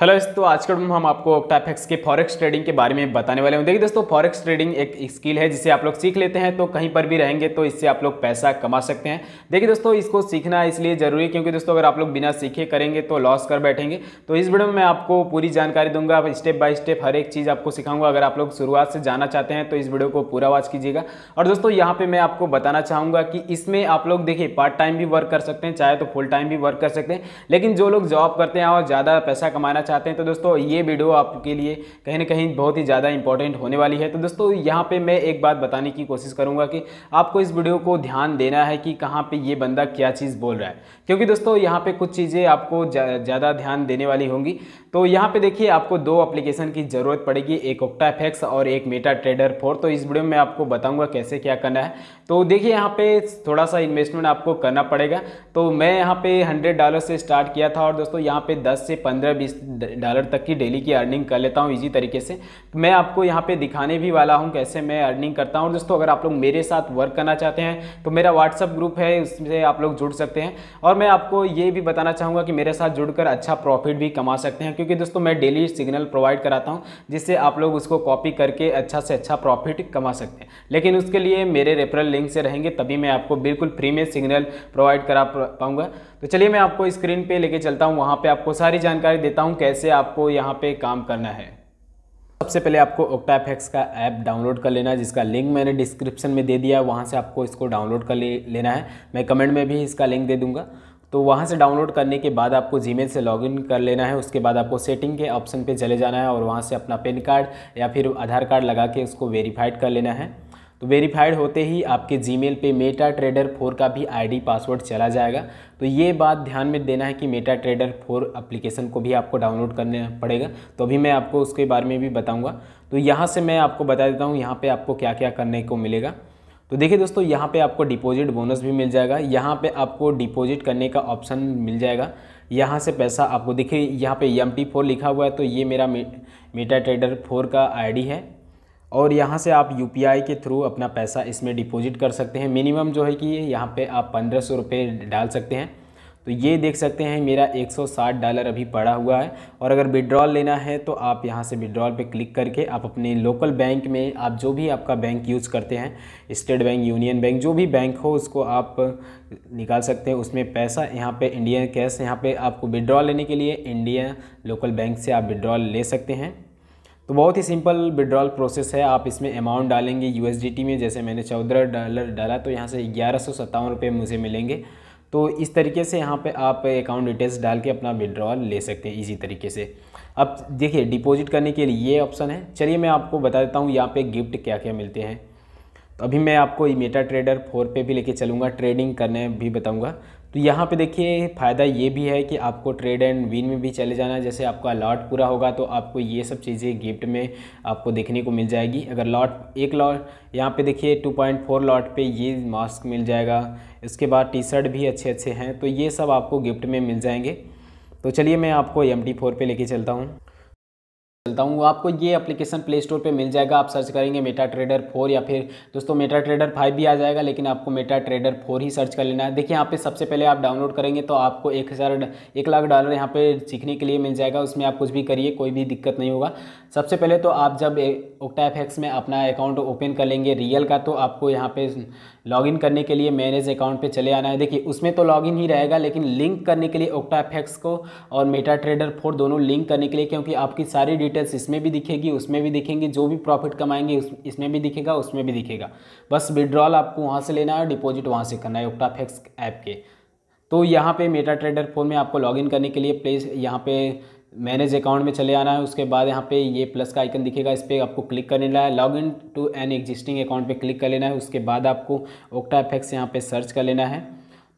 hello दोस्तों आज के दिन हम आपको ऑक्टाफेक्स के फॉरेक्स ट्रेडिंग के बारे में बताने वाले हैं देखिए दोस्तों फॉरेक्स ट्रेडिंग एक स्किल है जिसे आप लोग सीख लेते हैं तो कहीं पर भी रहेंगे तो इससे आप लोग पैसा कमा सकते हैं देखिए दोस्तों इसको सीखना इसलिए ज़रूरी है क्योंकि दोस्तों अगर आप लोग बिना सीखे करेंगे तो लॉस कर बैठेंगे तो इस वीडियो में मैं आपको पूरी जानकारी दूंगा स्टेप बाय स्टेप हर एक चीज़ आपको सिखाऊंगा अगर आप लोग शुरुआत से जाना चाहते हैं तो इस वीडियो को पूरा वॉच कीजिएगा और दोस्तों यहाँ पर मैं आपको बताना चाहूँगा कि इसमें आप लोग देखिए पार्ट टाइम भी वर्क कर सकते हैं चाहे तो फुल टाइम भी वर्क कर सकते हैं लेकिन जो लोग जॉब करते हैं और ज़्यादा पैसा कमाना चाहते हैं तो दोस्तों ये वीडियो आपके लिए कहीं ना कहीं बहुत ही ज़्यादा इंपॉर्टेंट होने वाली है तो दोस्तों यहाँ पे मैं एक बात बताने की कोशिश करूँगा कि आपको इस वीडियो को ध्यान देना है कि कहाँ पर ये बंदा क्या चीज़ बोल रहा है क्योंकि दोस्तों यहाँ पर कुछ चीज़ें आपको ज़्यादा ध्यान देने वाली होंगी तो यहाँ पर देखिए आपको दो अप्लीकेशन की ज़रूरत पड़ेगी एक ओक्टा एफेक्स और एक मेटा ट्रेडर फोर तो इस वीडियो में आपको बताऊँगा कैसे क्या करना है तो देखिए यहाँ पे थोड़ा सा इन्वेस्टमेंट आपको करना पड़ेगा तो मैं यहाँ पे हंड्रेड डॉलर से स्टार्ट किया था और दोस्तों यहाँ पे दस से पंद्रह बीस डॉलर तक की डेली की अर्निंग कर लेता हूँ इजी तरीके से मैं आपको यहाँ पे दिखाने भी वाला हूँ कैसे मैं अर्निंग करता हूँ और दोस्तों अगर आप लोग मेरे साथ वर्क करना चाहते हैं तो मेरा व्हाट्सअप ग्रुप है उससे आप लोग जुड़ सकते हैं और मैं आपको ये भी बताना चाहूँगा कि मेरे साथ जुड़कर अच्छा प्रॉफिट भी कमा सकते हैं क्योंकि दोस्तों मैं डेली सिग्नल प्रोवाइड कराता हूँ जिससे आप लोग उसको कॉपी करके अच्छा से अच्छा प्रॉफिट कमा सकते हैं लेकिन उसके लिए मेरे रेफरल लिंक से रहेंगे तभी मैं आपको बिल्कुल फ्री में सिग्नल प्रोवाइड करा पाऊँगा तो चलिए मैं आपको स्क्रीन पर लेके चलता हूँ वहाँ पर आपको सारी जानकारी देता हूँ कैसे आपको यहाँ पे काम करना है सबसे पहले आपको ओक्टाफेक्स का ऐप डाउनलोड कर लेना है जिसका लिंक मैंने डिस्क्रिप्शन में दे दिया है वहाँ से आपको इसको डाउनलोड कर ले, लेना है मैं कमेंट में भी इसका लिंक दे दूँगा तो वहाँ से डाउनलोड करने के बाद आपको जी से लॉगिन कर लेना है उसके बाद आपको सेटिंग के ऑप्शन पे चले जाना है और वहाँ से अपना पेन कार्ड या फिर आधार कार्ड लगा के उसको वेरीफाइड कर लेना है तो वेरीफाइड होते ही आपके जीमेल पे मेटा ट्रेडर फोर का भी आईडी पासवर्ड चला जाएगा तो ये बात ध्यान में देना है कि मेटा ट्रेडर फोर अप्लीकेशन को भी आपको डाउनलोड करना पड़ेगा तो अभी मैं आपको उसके बारे में भी बताऊँगा तो यहाँ से मैं आपको बता देता हूँ यहाँ पर आपको क्या क्या करने को मिलेगा तो देखिए दोस्तों यहाँ पे आपको डिपॉजिट बोनस भी मिल जाएगा यहाँ पे आपको डिपॉजिट करने का ऑप्शन मिल जाएगा यहाँ से पैसा आपको देखिए यहाँ पे एम टी फोर लिखा हुआ है तो ये मेरा मेटा ट्रेडर फोर का आईडी है और यहाँ से आप यू के थ्रू अपना पैसा इसमें डिपॉजिट कर सकते हैं मिनिमम जो है कि यहाँ पे आप पंद्रह सौ रुपये डाल सकते हैं तो ये देख सकते हैं मेरा 160 डॉलर अभी पड़ा हुआ है और अगर विड्रॉल लेना है तो आप यहाँ से विड्रॉल पे क्लिक करके आप अपने लोकल बैंक में आप जो भी आपका बैंक यूज़ करते हैं स्टेट बैंक यूनियन बैंक जो भी बैंक हो उसको आप निकाल सकते हैं उसमें पैसा यहाँ पे इंडियन कैश यहाँ पे आपको विड्रॉल लेने के लिए इंडिया लोकल बैंक से आप विड्रॉल ले सकते हैं तो बहुत ही सिंपल विड्रॉल प्रोसेस है आप इसमें अमाउंट डालेंगे यू में जैसे मैंने चौदह डॉलर डाला तो यहाँ से ग्यारह सौ सत्तावन रुपये मुझे मिलेंगे तो इस तरीके से यहाँ पे आप अकाउंट डिटेल्स डाल के अपना विड्रॉल ले सकते हैं इजी तरीके से अब देखिए डिपॉजिट करने के लिए ये ऑप्शन है चलिए मैं आपको बता देता हूँ यहाँ पे गिफ्ट क्या क्या मिलते हैं तो अभी मैं आपको मेटा ट्रेडर फोर पे भी लेके चलूँगा ट्रेडिंग करने भी बताऊँगा तो यहाँ पे देखिए फ़ायदा ये भी है कि आपको ट्रेड एंड विन में भी चले जाना है जैसे आपका लॉट पूरा होगा तो आपको ये सब चीज़ें गिफ्ट में आपको देखने को मिल जाएगी अगर लॉट एक लॉट यहाँ पे देखिए 2.4 लॉट पे ये मास्क मिल जाएगा इसके बाद टी शर्ट भी अच्छे अच्छे हैं तो ये सब आपको गिफ्ट में मिल जाएंगे तो चलिए मैं आपको एम टी फोर पर लेके चलता हूँ चलता हूँ आपको ये एप्लीकेशन प्ले स्टोर पर मिल जाएगा आप सर्च करेंगे मेटा ट्रेडर फोर या फिर दोस्तों मेटा ट्रेडर फाइव भी आ जाएगा लेकिन आपको मेटा ट्रेडर फोर ही सर्च कर लेना है देखिए यहाँ पे सबसे पहले आप डाउनलोड करेंगे तो आपको एक हज़ार एक लाख डॉलर यहाँ पे सीखने के लिए मिल जाएगा उसमें आप कुछ भी करिए कोई भी दिक्कत नहीं होगा सबसे पहले तो आप जब ओक्टा एफ में अपना अकाउंट ओपन कर लेंगे रियल का तो आपको यहाँ पे लॉगिन करने के लिए मैनेज अकाउंट पे चले आना है देखिए उसमें तो लॉगिन ही रहेगा लेकिन लिंक करने के लिए ओक्टा एफ को और मेटा ट्रेडर फोर दोनों लिंक करने के लिए क्योंकि आपकी सारी डिटेल्स इसमें भी दिखेगी उसमें भी दिखेंगी जो भी प्रॉफिट कमाएंगे उस, इसमें भी दिखेगा उसमें भी दिखेगा बस विड्रॉल आपको वहाँ से लेना है डिपोजिट वहाँ से करना है ओक्टा ऐप के तो यहाँ पे मेटा ट्रेडर फोर में आपको लॉगिन करने के लिए प्लेस यहाँ पे मैनेज अकाउंट में चले आना है उसके बाद यहाँ पे ये प्लस का आइकन दिखेगा इस पर आपको क्लिक कर लेना है log in to an existing account पे क्लिक कर लेना है उसके बाद आपको ओक्टा एफेक्स यहाँ पे सर्च कर लेना है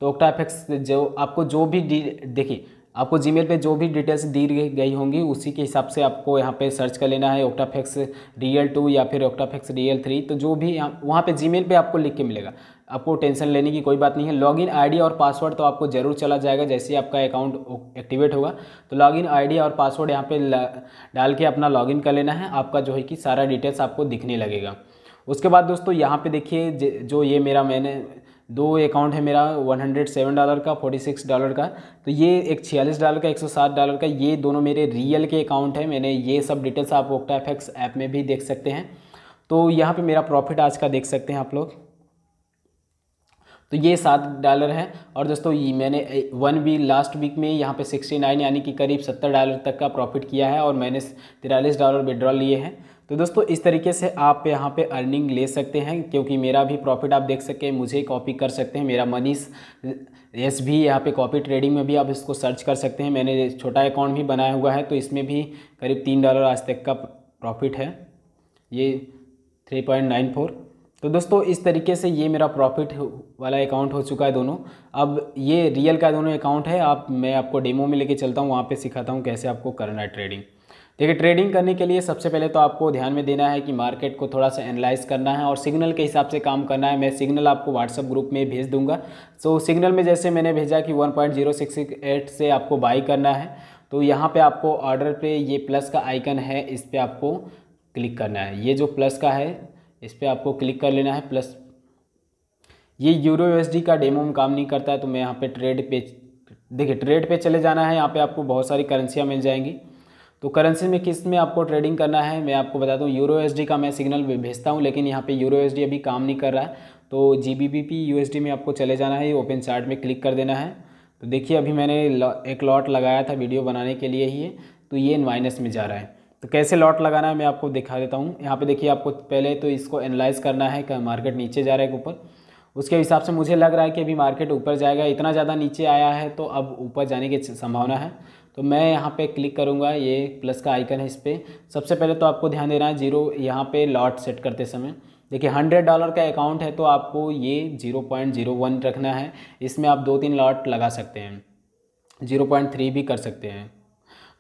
तो ओक्टा एफेक्स जो आपको जो भी देखिए आपको जीमेल पे जो भी डिटेल्स दी गई होंगी उसी के हिसाब से आपको यहाँ पे सर्च कर लेना है ओक्टाफेक्स डी एल टू या फिर ओक्टाफेक्स डी एल थ्री तो जो भी यहाँ वहाँ पे जीमेल पे आपको लिख के मिलेगा आपको टेंशन लेने की कोई बात नहीं है लॉगिन आईडी और पासवर्ड तो आपको ज़रूर चला जाएगा जैसे ही आपका अकाउंट एक्टिवेट होगा तो लॉगिन आईडी और पासवर्ड यहाँ पे डाल के अपना लॉगिन कर लेना है आपका जो है कि सारा डिटेल्स आपको दिखने लगेगा उसके बाद दोस्तों यहाँ पे देखिए जो ये मेरा मैंने दो अकाउंट है मेरा 107 डॉलर का 46 डॉलर का तो ये एक छियालीस डॉलर का 107 डॉलर का ये दोनों मेरे रियल के अकाउंट हैं मैंने ये सब डिटेल्स आप ओक्टा एफ ऐप में भी देख सकते हैं तो यहाँ पे मेरा प्रॉफिट आज का देख सकते हैं आप लोग तो ये सात डॉलर हैं और दोस्तों ये मैंने वन वीक लास्ट वीक में यहाँ पे 69 यानी कि करीब 70 डॉलर तक का प्रॉफिट किया है और मैंने तिरालीस डॉलर विड्रॉ लिए हैं तो दोस्तों इस तरीके से आप यहाँ पे अर्निंग ले सकते हैं क्योंकि मेरा भी प्रॉफिट आप देख सकें मुझे कॉपी कर सकते हैं मेरा मनीष एस भी यहाँ पे कॉपी ट्रेडिंग में भी आप इसको सर्च कर सकते हैं मैंने छोटा अकाउंट भी बनाया हुआ है तो इसमें भी करीब तीन डॉलर आज तक का प्रॉफिट है ये थ्री पॉइंट नाइन फोर तो दोस्तों इस तरीके से ये मेरा प्रॉफिट वाला अकाउंट हो चुका है दोनों अब ये रियल का दोनों अकाउंट है आप मैं आपको डेमो में लेके चलता हूँ वहाँ पे सिखाता हूँ कैसे आपको करना है ट्रेडिंग देखिए ट्रेडिंग करने के लिए सबसे पहले तो आपको ध्यान में देना है कि मार्केट को थोड़ा सा एनालाइज करना है और सिग्नल के हिसाब से काम करना है मैं सिग्नल आपको व्हाट्सअप ग्रुप में भेज दूंगा तो सिग्नल में जैसे मैंने भेजा कि वन से आपको बाई करना है तो यहाँ पर आपको ऑर्डर पर ये प्लस का आइकन है इस पर आपको क्लिक करना है ये जो प्लस का है इस पर आपको क्लिक कर लेना है प्लस ये यूरो यूएसडी का डेमो में काम नहीं करता है तो मैं यहाँ पे ट्रेड पे देखिए ट्रेड पे चले जाना है यहाँ पे आपको बहुत सारी करेंसियाँ मिल जाएंगी तो करेंसी में किस में आपको ट्रेडिंग करना है मैं आपको बता दूँ यूरो एस का मैं सिग्नल भेजता हूँ लेकिन यहाँ पे यूरो एस अभी काम नहीं कर रहा है तो G B B P U S D में आपको चले जाना है ओपन चार्ट में क्लिक कर देना है तो देखिए अभी मैंने एक लॉट लगाया था वीडियो बनाने के लिए ही तो ये माइनस में जा रहा है तो कैसे लॉट लगाना है मैं आपको दिखा देता हूँ यहाँ पे देखिए आपको पहले तो इसको एनालाइज करना है कि मार्केट नीचे जा रहा है ऊपर उसके हिसाब से मुझे लग रहा है कि अभी मार्केट ऊपर जाएगा इतना ज़्यादा नीचे आया है तो अब ऊपर जाने की संभावना है तो मैं यहाँ पे क्लिक करूँगा ये प्लस का आइकन है इस पर सबसे पहले तो आपको ध्यान देना है जीरो यहाँ पे लॉट सेट करते समय देखिए हंड्रेड डॉलर का अकाउंट है तो आपको ये जीरो पॉइंट जीरो वन रखना है इसमें आप दो तीन लॉट लगा सकते हैं जीरो पॉइंट थ्री भी कर सकते हैं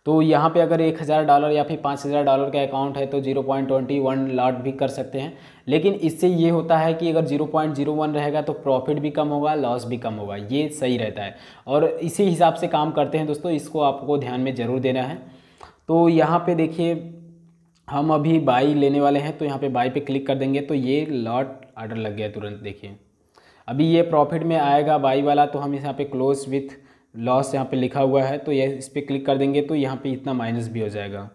तो यहाँ पे अगर एक हज़ार डॉलर या फिर पाँच हज़ार डॉलर का अकाउंट है तो zero point twenty one lot भी कर सकते हैं लेकिन इससे ये होता है कि अगर जीरो पॉइंट जीरो वन रहेगा तो प्रॉफिट भी कम होगा लॉस भी कम होगा ये सही रहता है और इसी हिसाब से काम करते हैं दोस्तों इसको आपको ध्यान में ज़रूर देना है तो यहाँ पर देखिए हम अभी बाई लेने वाले हैं तो यहाँ पर बाई पर क्लिक कर देंगे तो ये लॉट आर्डर लग गया तुरंत देखिए अभी ये प्रॉफिट में आएगा बाई वाला तो हम यहाँ पर क्लोज विथ लॉस यहाँ पे लिखा हुआ है तो ये इस पर क्लिक कर देंगे तो यहाँ पे इतना माइनस भी हो जाएगा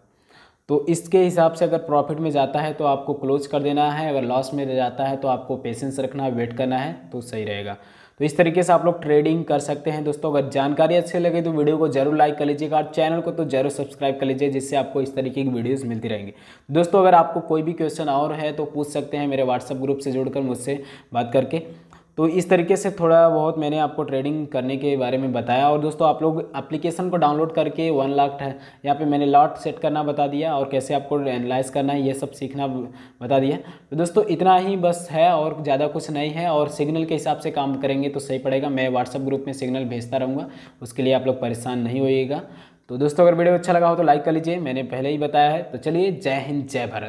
तो इसके हिसाब से अगर प्रॉफिट में जाता है तो आपको क्लोज कर देना है अगर लॉस में जाता है तो आपको पेशेंस रखना है वेट करना है तो सही रहेगा तो इस तरीके से आप लोग ट्रेडिंग कर सकते हैं दोस्तों अगर जानकारी अच्छी लगे तो वीडियो को जरूर लाइक कर लीजिएगा और चैनल को तो जरूर सब्सक्राइब कर लीजिए जिससे आपको इस तरीके की वीडियोज़ मिलती रहेंगी दोस्तों अगर आपको कोई भी क्वेश्चन और है तो पूछ सकते हैं मेरे व्हाट्सअप ग्रुप से जुड़कर मुझसे बात करके तो इस तरीके से थोड़ा बहुत मैंने आपको ट्रेडिंग करने के बारे में बताया और दोस्तों आप लोग एप्लीकेशन को डाउनलोड करके वन लाख है यहाँ पे मैंने लॉट सेट करना बता दिया और कैसे आपको एनालाइज करना है ये सब सीखना बता दिया तो दोस्तों इतना ही बस है और ज़्यादा कुछ नहीं है और सिग्नल के हिसाब से काम करेंगे तो सही पड़ेगा मैं व्हाट्सअप ग्रुप में सिग्नल भेजता रहूँगा उसके लिए आप लोग परेशान नहीं होइएगा तो दोस्तों अगर वीडियो अच्छा लगा हो तो लाइक कर लीजिए मैंने पहले ही बताया है तो चलिए जय हिंद जय भारत